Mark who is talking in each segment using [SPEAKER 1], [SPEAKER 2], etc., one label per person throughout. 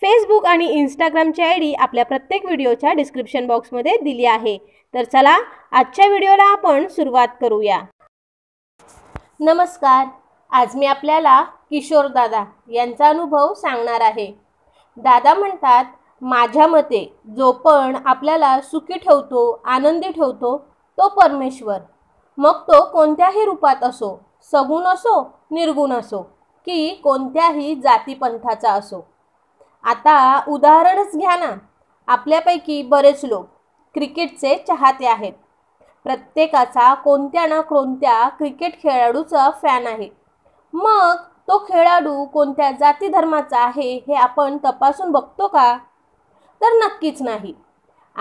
[SPEAKER 1] Facebook आणि इंस्टाग्रामची I D आपल्या प्रत्येक व्हिडिओच्या डिस्क्रिप्शन बॉक्समध्ये दिली आहे तर चला आजच्या व्हिडिओला आपण सुरुवात करूया नमस्कार आज मी आपल्याला किशोर दादा यांचा अनुभव सांगणार आहे दादा म्हणतात माझ्या मते जो पण आपल्याला सुखी ठेवतो आनंदी ठेवतो तो परमेश्वर मग तो कोणत्याही रूपात असो सगुण असो निर्गुण असो की कोणत्याही जातीपंथाचा असो आता उदाहरणच घ्या ना आपल्यापैकी बरेच लोक क्रिकेटचे चाहते आहेत प्रत्येकाचा कोणत्या ना कोणत्या क्रिकेट खेळाडूचा फॅन आहे मग तो खेळाडू कोणत्या जाती धर्माचा आहे हे आपण तपासून बघतो का तर नक्कीच नाही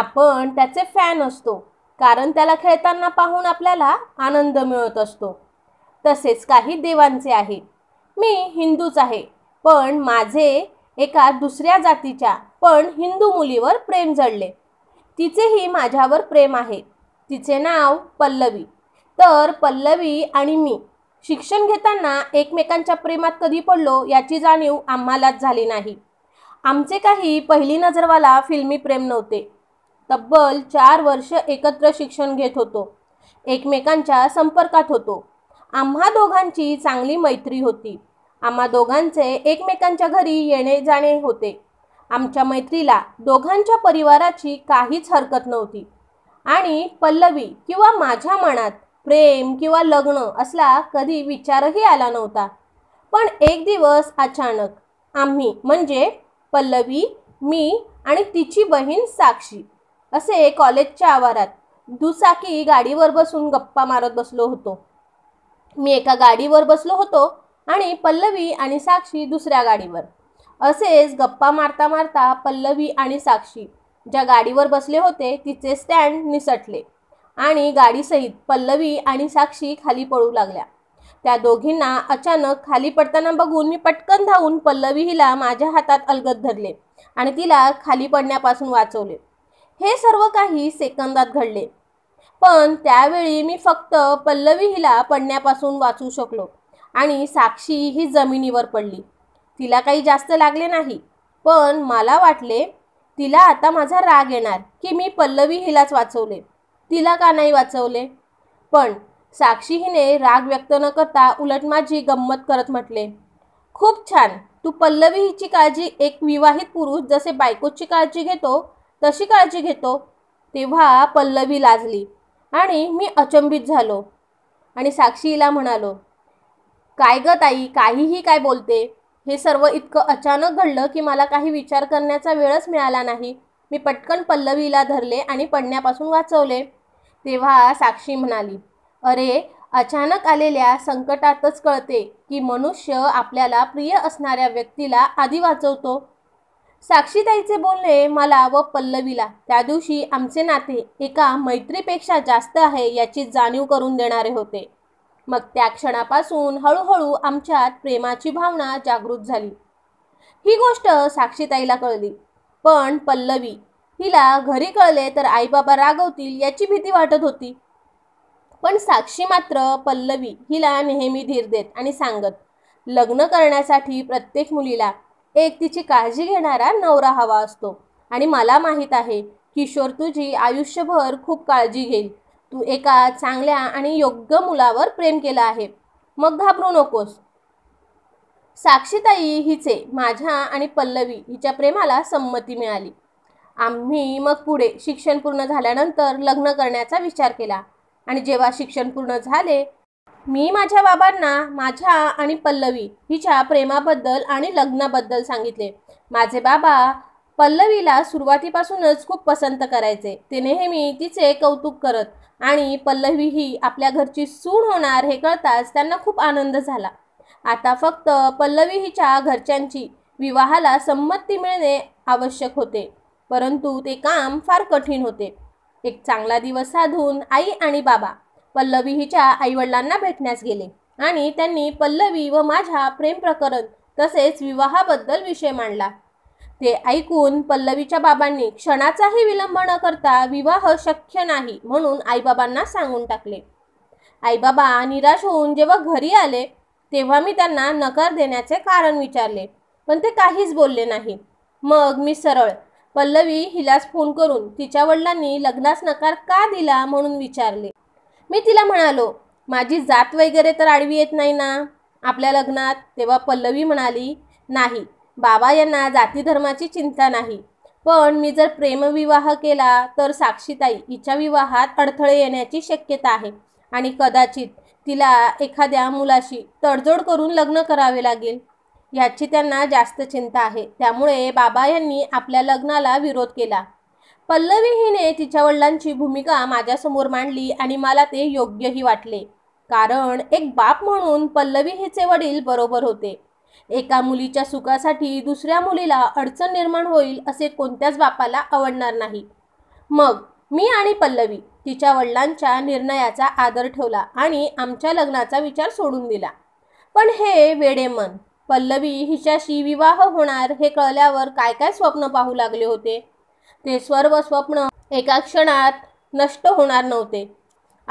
[SPEAKER 1] आपण त्याचे फॅन असतो कारण त्याला खेळताना पाहून आपल्याला आनंद मिळत असतो तसेच काही देवांचे आहे मी हिंदूच आहे पण माझे एका दुसऱ्या जातीच्या पण हिंदू मुलीवर प्रेम जडले तिचेही माझ्यावर प्रेम आहे तिचे नाव पल्लवी तर पल्लवी आणि मी शिक्षण घेताना एकमेकांच्या प्रेमात कधी पडलो याची जाणीव आम्हालाच झाली नाही आमचे काही पहिली नजरवाला फिल्मी प्रेम नव्हते तब्बल चार वर्ष एकत्र शिक्षण घेत होतो एकमेकांच्या संपर्कात होतो आम्हा दोघांची चांगली मैत्री होती आम्हा दोघांचे एकमेकांच्या घरी येणे जाणे होते आमच्या मैत्रीला दोघांच्या परिवाराची काहीच हरकत नव्हती आणि पल्लवी किंवा माझ्या मनात प्रेम किंवा लग्न असला कधी विचारही आला नव्हता पण एक दिवस अचानक आम्ही म्हणजे पल्लवी मी आणि तिची बहीण साक्षी असे कॉलेजच्या आवारात दुचाकी गाडीवर बसून गप्पा मारत बसलो होतो मी एका गाडीवर बसलो होतो आणि पल्लवी आणि साक्षी दुसऱ्या गाडीवर असेच गप्पा मारता मारता पल्लवी आणि साक्षी ज्या गाडीवर बसले होते तिचे स्टँड निसटले आणि गाडीसहित पल्लवी आणि साक्षी खाली पडू लागल्या त्या दोघींना अचानक खाली पडताना बघून मी पटकन धावून पल्लवी हिला माझ्या हातात अलगत धरले आणि तिला खाली पडण्यापासून वाचवले हे सर्व काही सेकंदात घडले पण त्यावेळी मी फक्त पल्लवी हिला पडण्यापासून वाचू शकलो आणि साक्षी ही जमिनीवर पडली तिला काही जास्त लागले नाही पण मला वाटले तिला आता माझा राग येणार की मी पल्लवी हिलाच वाचवले तिला का नाही वाचवले पण साक्षी हिने राग व्यक्त न करता उलट माझी गंमत करत म्हटले खूप छान तू पल्लवी हिची काळजी एक विवाहित पुरुष जसे बायकोची काळजी घेतो तशी काळजी घेतो तेव्हा पल्लवी लाजली आणि मी अचंबित झालो आणि साक्षीला म्हणालो काय ग ताई काहीही काय बोलते हे सर्व इतकं अचानक घडलं की मला काही विचार करण्याचा वेळच मिळाला नाही मी पटकन पल्लवीला धरले आणि पडण्यापासून वाचवले तेव्हा साक्षी म्हणाली अरे अचानक आलेल्या संकटातच कळते की मनुष्य आपल्याला प्रिय असणाऱ्या व्यक्तीला आधी वाचवतो साक्षीताईचे बोलणे मला व पल्लवीला त्या दिवशी आमचे नाते एका मैत्रीपेक्षा जास्त आहे याची जाणीव करून देणारे होते मग त्या क्षणापासून हळूहळू आमच्यात प्रेमाची भावना जागृत झाली ही गोष्ट साक्षीताईला कळली पण पल्लवी हिला घरी कळले तर आईबाबा रागवतील याची भीती वाटत होती पण साक्षी मात्र पल्लवी हिला नेहमी धीर देत आणि सांगत लग्न करण्यासाठी प्रत्येक मुलीला एक तिची काळजी घेणारा नवरा हवा असतो आणि मला माहीत आहे किशोर तुझी आयुष्यभर खूप काळजी घेईल तू एका चांगल्या आणि योग्य मुलावर प्रेम केलं आहे मग घाबरू नकोस साक्षीताई हिचे माझ्या आणि पल्लवी हिच्या प्रेमाला संमती मिळाली आम्ही मग पुढे शिक्षण पूर्ण झाल्यानंतर लग्न करण्याचा विचार केला आणि जेव्हा शिक्षण पूर्ण झाले मी माझ्या बाबांना माझ्या आणि पल्लवी हिच्या प्रेमाबद्दल आणि लग्नाबद्दल सांगितले माझे बाबा पल्लवीला सुरुवातीपासूनच खूप पसंत करायचे ते नेहमी तिचे कौतुक करत आणि पल्लवी ही आपल्या घरची सूड होणार हे कळताच त्यांना खूप आनंद झाला आता फक्त पल्लवी हिच्या घरच्यांची विवाहाला संमती मिळणे आवश्यक होते परंतु ते काम फार कठीण होते एक चांगला दिवस साधून आई आणि बाबा पल्लवी हिच्या आईवडिलांना भेटण्यास गेले आणि त्यांनी पल्लवी व माझ्या प्रेम प्रकरण तसेच विवाहाबद्दल विषय मांडला ते ऐकून पल्लवीच्या बाबांनी क्षणाचाही विलंब न करता विवाह शक्य नाही म्हणून आईबाबांना सांगून टाकले आईबाबा निराश होऊन जेव्हा घरी आले तेव्हा मी त्यांना नकार देण्याचे कारण विचारले पण ते काहीच बोलले नाही मग मी सरळ पल्लवी हिलाच फोन करून तिच्या वडिलांनी लग्नास नकार का दिला म्हणून विचारले मी तिला म्हणालो माझी जात वगैरे तर आडवी येत नाही ना आपल्या लग्नात तेव्हा पल्लवी म्हणाली नाही बाबा यांना जाती धर्माची चिंता नाही पण मी जर प्रेमविवाह केला तर साक्षीताई हिच्या विवाहात अडथळे येण्याची शक्यता आहे आणि कदाचित तिला एखाद्या मुलाशी तडजोड करून लग्न करावे लागेल याची त्यांना जास्त चिंता आहे त्यामुळे बाबा यांनी आपल्या लग्नाला विरोध केला पल्लवी हिने तिच्या वडिलांची भूमिका माझ्यासमोर मांडली आणि मला ते योग्यही वाटले कारण एक बाप म्हणून पल्लवी हिचे वडील बरोबर होते एका मुलीच्या सुखासाठी दुसऱ्या मुलीला अडचण निर्माण होईल असे कोणत्याच बापाला आवडणार नाही मग मी आणि पल्लवी तिच्या वडिलांच्या निर्णयाचा आदर ठेवला आणि आमच्या लग्नाचा विचार सोडून दिला पण हे वेडे मन पल्लवी हिच्याशी विवाह होणार हे कळल्यावर काय काय स्वप्न पाहू लागले होते ते सर्व स्वप्न एका क्षणात नष्ट होणार नव्हते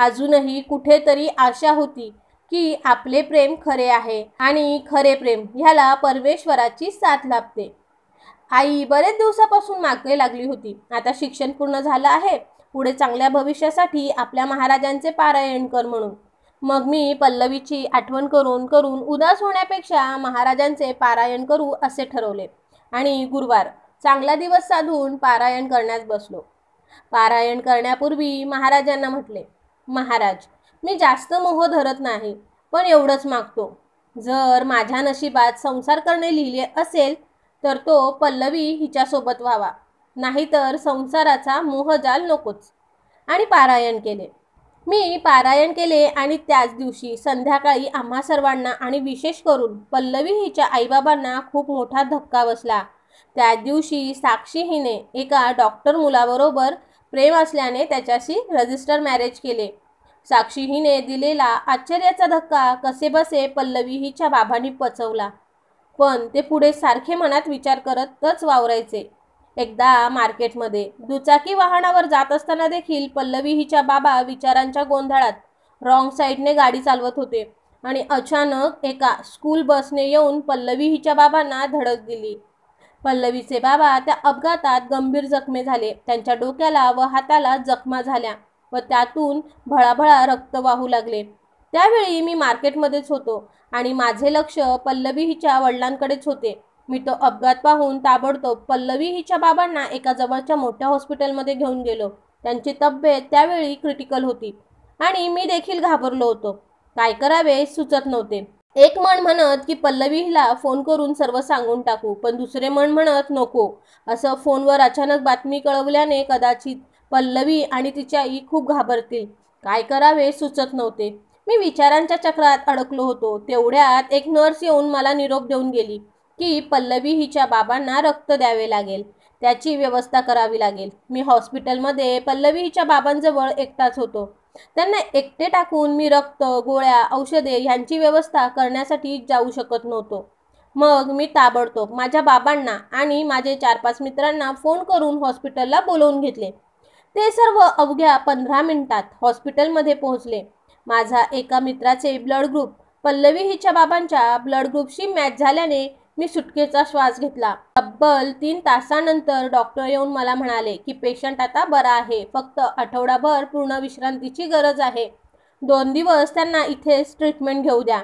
[SPEAKER 1] अजूनही कुठेतरी आशा होती की आपले प्रेम खरे आहे आणि खरे प्रेम ह्याला परमेश्वराची साथ लाभते आई बरेच दिवसापासून मागे लागली होती आता शिक्षण पूर्ण झालं आहे पुढे चांगल्या भविष्यासाठी आपल्या महाराजांचे पारायण कर म्हणून मग मी पल्लवीची आठवण करून करून उदास होण्यापेक्षा महाराजांचे पारायण करू असे ठरवले आणि गुरुवार चांगला दिवस साधून पारायण करण्यास बसलो पारायण करण्यापूर्वी महाराजांना म्हटले महाराज मी जास्त मोह धरत नाही पण एवढंच मागतो जर माझ्या नशिबात संसार करणे लिहिले असेल तर तो पल्लवी हिच्यासोबत व्हावा नाहीतर संसाराचा मोहजाल नकोच आणि पारायण केले मी पारायण केले आणि त्याच दिवशी संध्याकाळी आम्हा सर्वांना आणि विशेष करून पल्लवी हिच्या आईबाबांना खूप मोठा धक्का बसला त्या दिवशी साक्षी हिने एका डॉक्टर मुलाबरोबर प्रेम असल्याने त्याच्याशी रजिस्टर मॅरेज केले साक्षी हिने दिलेला आश्चर्याचा धक्का कसे बसे पल्लवी हिच्या बाबांनी पचवला पण ते पुढे सारखे मनात विचार करतच वावरायचे एकदा मार्केटमध्ये दुचाकी वाहनावर जात असताना देखील पल्लवी हिच्या बाबा विचारांच्या गोंधळात रॉंग साईडने गाडी चालवत होते आणि अचानक एका स्कूल बसने येऊन पल्लवी हिच्या बाबांना धडक दिली पल्लवीचे बाबा त्या अपघातात गंभीर जखमी झाले त्यांच्या डोक्याला व हाताला जखमा झाल्या व त्यातून भळाभळा रक्त वाहू लागले त्यावेळी मी मार्केटमध्येच होतो आणि माझे लक्ष पल्लवी हिच्या वडिलांकडेच होते मी तो अपघात पाहून ताबडतोब पल्लवी हिच्या बाबांना एका जवळच्या मोठ्या हॉस्पिटलमध्ये घेऊन गेलो त्यांची तब्येत त्यावेळी क्रिटिकल होती आणि मी देखील घाबरलो होतो काय करावे सुचत नव्हते एक मन म्हणत की पल्लवी हिला फोन करून सर्व सांगून टाकू पण दुसरे मन म्हणत नको असं फोनवर अचानक बातमी कळवल्याने कदाचित पल्लवी आणि तिच्या आई खूप घाबरतील काय करावे सुचत नव्हते मी विचारांच्या चक्रात अडकलो होतो तेवढ्यात एक नर्स येऊन मला निरोप देऊन गेली की पल्लवी हिच्या बाबांना रक्त द्यावे लागेल त्याची व्यवस्था करावी लागेल मी हॉस्पिटलमध्ये पल्लवी हिच्या बाबांजवळ एकटाच होतो त्यांना एकटे टाकून मी रक्त गोळ्या औषधे ह्यांची व्यवस्था करण्यासाठी जाऊ शकत नव्हतो मग मी ताबडतोब माझ्या बाबांना आणि माझे चार पाच मित्रांना फोन करून हॉस्पिटलला बोलवून घेतले ते सर्व अवघ्या पंधरा मिनिटात हॉस्पिटलमध्ये पोहोचले माझा एका मित्राचे ब्लड ग्रुप पल्लवी हिच्या बाबांच्या ब्लड ग्रुपशी मॅच झाल्याने मी सुटकेचा श्वास घेतला तब्बल तीन तासानंतर डॉक्टर येऊन मला म्हणाले की पेशंट आता बरा आहे फक्त आठवडाभर पूर्ण विश्रांतीची गरज आहे दोन दिवस त्यांना इथेच ट्रीटमेंट घेऊ द्या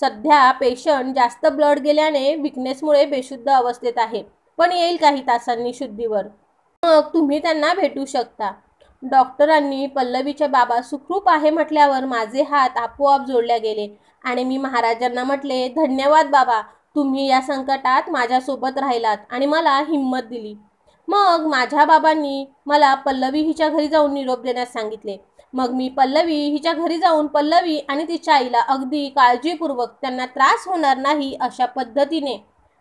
[SPEAKER 1] सध्या पेशंट जास्त ब्लड गेल्याने विकनेसमुळे बेशुद्ध अवस्थेत आहे पण येईल काही तासांनी शुद्धीवर मग तुम्ही त्यांना भेटू शकता डॉक्टरांनी पल्लवीच्या बाबा सुखरूप आहे म्हटल्यावर माझे हात आपोआप जोडल्या गेले आणि मी महाराजांना म्हटले धन्यवाद बाबा तुम्ही या संकटात माझ्यासोबत राहिलात आणि मला हिंमत दिली मग माझ्या बाबांनी मला पल्लवी हिच्या घरी जाऊन निरोप देण्यास सांगितले मग मी पल्लवी हिच्या घरी जाऊन पल्लवी आणि तिच्या आईला अगदी काळजीपूर्वक त्यांना त्रास होणार नाही अशा पद्धतीने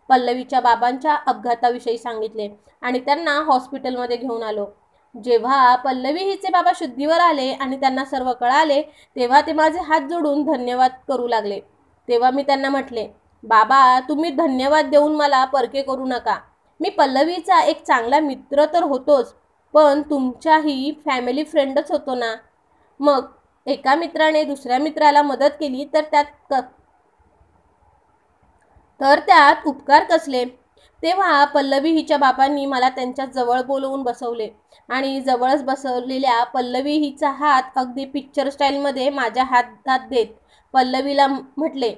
[SPEAKER 1] पल्लवीच्या बाबांच्या अपघाताविषयी सांगितले आणि त्यांना हॉस्पिटलमध्ये घेऊन आलो जेव्हा पल्लवी हिचे बाबा शुद्धीवर आले आणि त्यांना सर्व कळाले तेव्हा ते माझे हात जोडून धन्यवाद करू लागले तेव्हा मी त्यांना म्हटले बाबा तुम्ही धन्यवाद देऊन मला परके करू नका मी पल्लवीचा एक चांगला मित्र तर होतोच पण तुमच्याही फॅमिली फ्रेंडच होतो ना मग एका मित्राने दुसऱ्या मित्राला मदत केली तर त्यात क तर त्यात उपकार कसले तेव्हा पल्लवी हिच्या बापांनी मला त्यांच्या जवळ बोलवून बसवले आणि जवळच बसवलेल्या पल्लवी हिचा हात अगदी पिक्चर स्टाईलमध्ये माझ्या हातात देत पल्लवीला म्हटले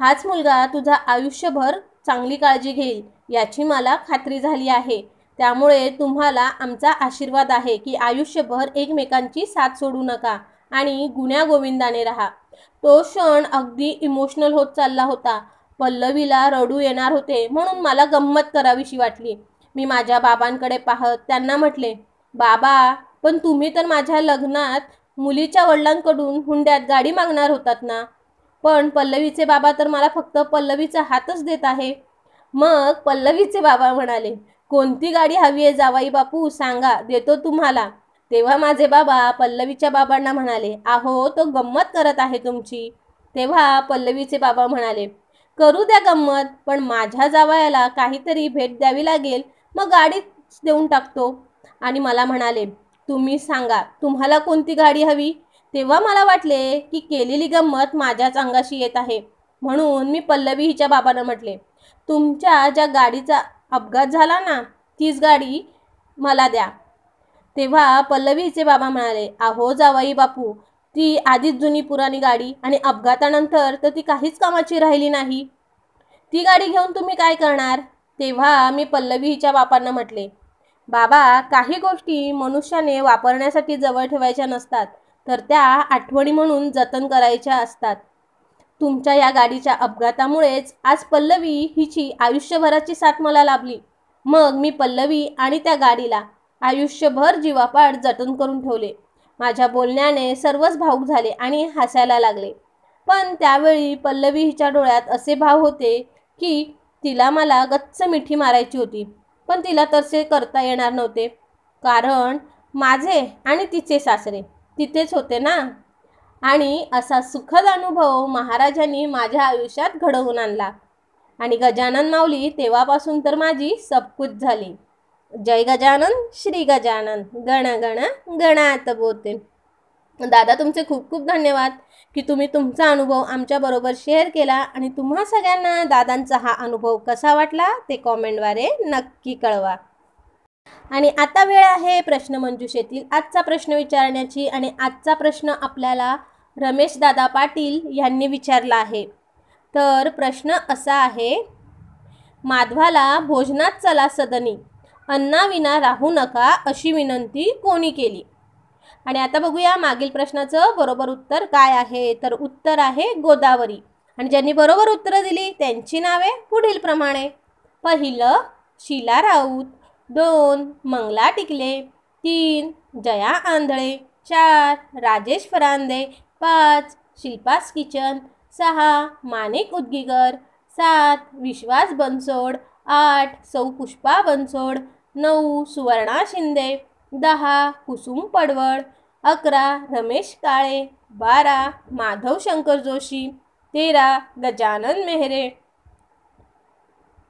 [SPEAKER 1] हाच मुलगा तुझा आयुष्यभर चांगली काळजी घेईल याची मला खात्री झाली आहे त्यामुळे तुम्हाला आमचा आशीर्वाद आहे की आयुष्यभर एकमेकांची साथ सोडू नका आणि गोविंदाने राहा तो क्षण अगदी इमोशनल होत चालला होता पल्लवीला रडू येणार होते म्हणून मला गंमत करावीशी वाटली मी माझ्या बाबांकडे पाहत त्यांना म्हटले बाबा पण तुम्ही तर माझ्या लग्नात मुलीच्या वडिलांकडून हुंड्यात गाडी मागणार होतात ना पण पल्लवीचे बाबा तर मला फक्त पल्लवीचा हातच देत आहे मग पल्लवीचे बाबा म्हणाले कोणती गाडी हवी आहे जावाई बापू सांगा देतो तुम्हाला तेव्हा माझे बाबा पल्लवीच्या बाबांना म्हणाले आहो तो गंमत करत आहे तुमची तेव्हा पल्लवीचे बाबा म्हणाले करू द्या गंमत पण माझ्या जावयाला काहीतरी भेट द्यावी लागेल मग गाडीच देऊन टाकतो आणि मला म्हणाले तुम्ही सांगा तुम्हाला कोणती गाडी हवी तेव्हा मला वाटले की केलेली गंमत माझ्याच अंगाशी येत आहे म्हणून मी पल्लवी हिच्या बाबांना म्हटले तुमच्या ज्या गाडीचा अपघात झाला ना तीच गाडी मला द्या तेव्हा पल्लवीचे बाबा म्हणाले आहो जावाई बापू ती आधीच जुनी पुरानी गाडी आणि अपघातानंतर तर ती काहीच कामाची राहिली नाही ती गाडी घेऊन तुम्ही काय करणार तेव्हा मी पल्लवी हिच्या बापांना म्हटले बाबा काही गोष्टी मनुष्याने वापरण्यासाठी जवळ ठेवायच्या नसतात तर त्या आठवणी म्हणून जतन करायच्या असतात तुमच्या या गाडीच्या अपघातामुळेच आज पल्लवी हिची आयुष्यभराची साथ मला लाभली मग मी पल्लवी आणि त्या गाडीला आयुष्यभर जीवापाड जतन करून ठेवले माझ्या बोलण्याने सर्वच भाऊक झाले आणि हसायला लागले पण त्यावेळी पल्लवी हिच्या डोळ्यात असे भाव होते की तिला मला गच्च मिठी मारायची होती पण तिला तसे करता येणार नव्हते कारण माझे आणि तिचे सासरे तिथेच होते ना आणि असा सुखद अनुभव महाराजांनी माझ्या आयुष्यात घडवून आणला आणि गजानन माऊली तेव्हापासून तर माझी सबकूत झाली जय गजानन श्री गजानन गण गण गणात बोलते दादा तुमचे खूप खूप धन्यवाद की तुम्ही तुमचा अनुभव आमच्याबरोबर शेअर केला आणि तुम्हा सगळ्यांना दादांचा हा अनुभव कसा वाटला ते कॉमेंटद्वारे नक्की कळवा आणि आता वेळ आहे प्रश्नमंजुषेतील आजचा प्रश्न विचारण्याची आणि आजचा प्रश्न आपल्याला रमेश दादा पाटील यांनी विचारला आहे तर प्रश्न असा आहे माधवाला भोजनात चला सदनी अन्नाविना राहू नका अशी विनंती कोणी केली आणि आता बघूया मागील प्रश्नाचं बरोबर उत्तर काय आहे तर उत्तर आहे गोदावरी आणि ज्यांनी बरोबर उत्तरं दिली त्यांची नावे पुढील प्रमाणे पहिलं शीला राऊत दोन मंगला टिकले तीन जया आंधळे चार राजेश फरांदे पाच शिल्पास किचन सहा माणिक उद्गीकर सात विश्वास बनसोड आठ सौ पुष्पा बनसोड नऊ सुवर्णा शिंदे दहा कुसुम पडवळ अकरा रमेश काळे बारा माधव शंकर जोशी तेरा गजानन मेहरे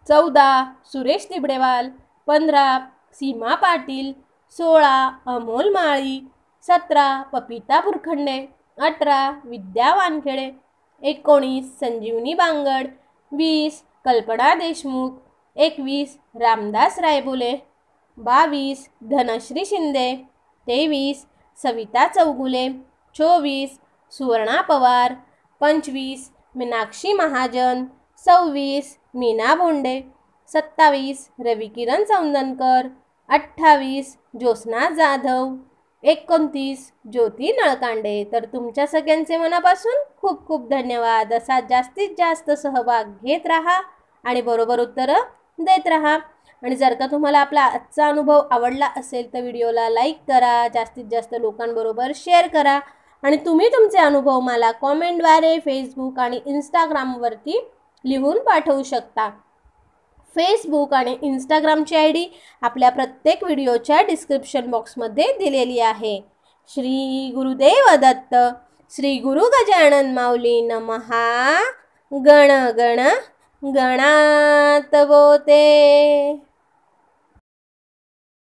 [SPEAKER 1] चौदा सुरेश तिबडेवाल पंधरा सीमा पाटील सोळा अमोल माळी सतरा पपिता बुरखंडे अठरा विद्या वानखेडे एकोणीस संजीवनी बांगड वीस कल्पना देशमुख एकवीस रामदास रायबोले बावीस धनश्री शिंदे तेवीस सविता चौगुले चोवीस सुवर्णा पवार पंचवीस मीनाक्षी महाजन सव्वीस मीना भोंडे सत्तावीस रविकिरण चौंदनकर अठ्ठावीस ज्योत्स्ना जाधव एकोणतीस ज्योती नळकांडे तर तुमच्या सगळ्यांचे मनापासून खूप खूप धन्यवाद असा जास्तीत जास्त सहभाग घेत राहा आणि बरोबर उत्तरं देत राहा आणि जर का तुम्हाला आपला आजचा अनुभव आवडला असेल तर व्हिडिओला लाईक करा जास्तीत जास्त लोकांबरोबर शेअर करा आणि तुम्ही तुमचे अनुभव मला कॉमेंटद्वारे फेसबुक आणि इंस्टाग्रामवरती लिहून पाठवू शकता फेसबुक आणि इंस्टाग्रामची आय डी आपल्या प्रत्येक व्हिडिओच्या डिस्क्रिप्शन बॉक्समध्ये दिलेली आहे श्री गुरुदेव दत्त श्री गुरु गजानन माऊली नमहा गण गण गणात बोते